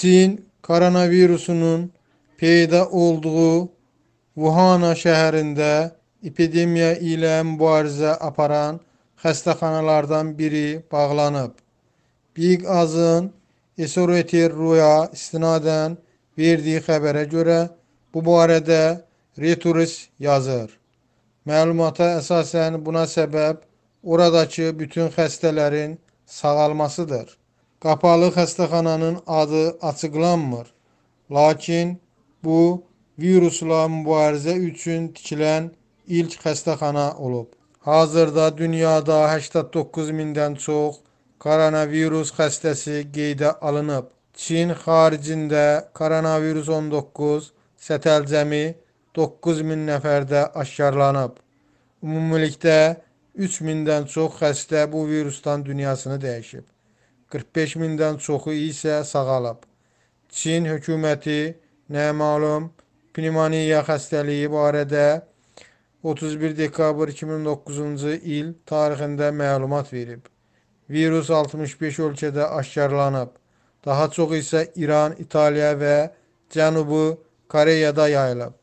Çin koronavirusunun peyda olduğu Wuhan şəhərində epidemiya ilə mübarizə aparan xəstəxanalardan biri bağlanıb. Big Az'ın Esoreter Ruya istinadən verdiyi xəbərə görə bu barədə Reuters yazır. Məlumata əsasən buna səbəb oradakı bütün xəstələrin sağalmasıdır. Qapalı xəstəxananın adı açıqlanmır. Lakin bu virusla mübarizə üçün tikilən ilk xəstəxana olub. Hazırda dünyada 89 mindən çox koronavirus xəstəsi qeydə alınıb. Çin xaricində koronavirus 19 sətəlcəmi 9 min nəfərdə aşkarlanıb. Ümumilikdə 3 mindən çox xəstə bu virusdan dünyasını dəyişib. 45 mindən çoxu isə sağalıb. Çin hökuməti nəmalum pnevmoniya xəstəliyi barədə 31 dekabr 2009-cu il tarixində məlumat verib. Virus 65 ölkədə aşkarlanıb. Daha çox isə İran, İtaliya və Cənubi Koreyada yayılıb.